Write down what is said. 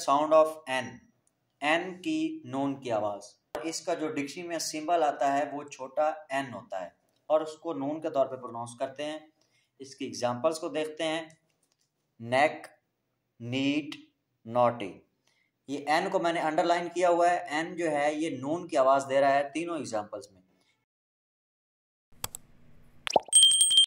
sound of N N की नोन की आवाज़ इसका जो डिक्शनरी में सिंबल आता है वो छोटा एन होता है और उसको नोन के तौर पे प्रोनाउंस करते हैं इसकी एग्जांपल्स को देखते हैं नेक नीट नॉटी ये एन को मैंने अंडरलाइन किया हुआ है एन जो है ये नोन की आवाज़ दे रहा है तीनों एग्जांपल्स में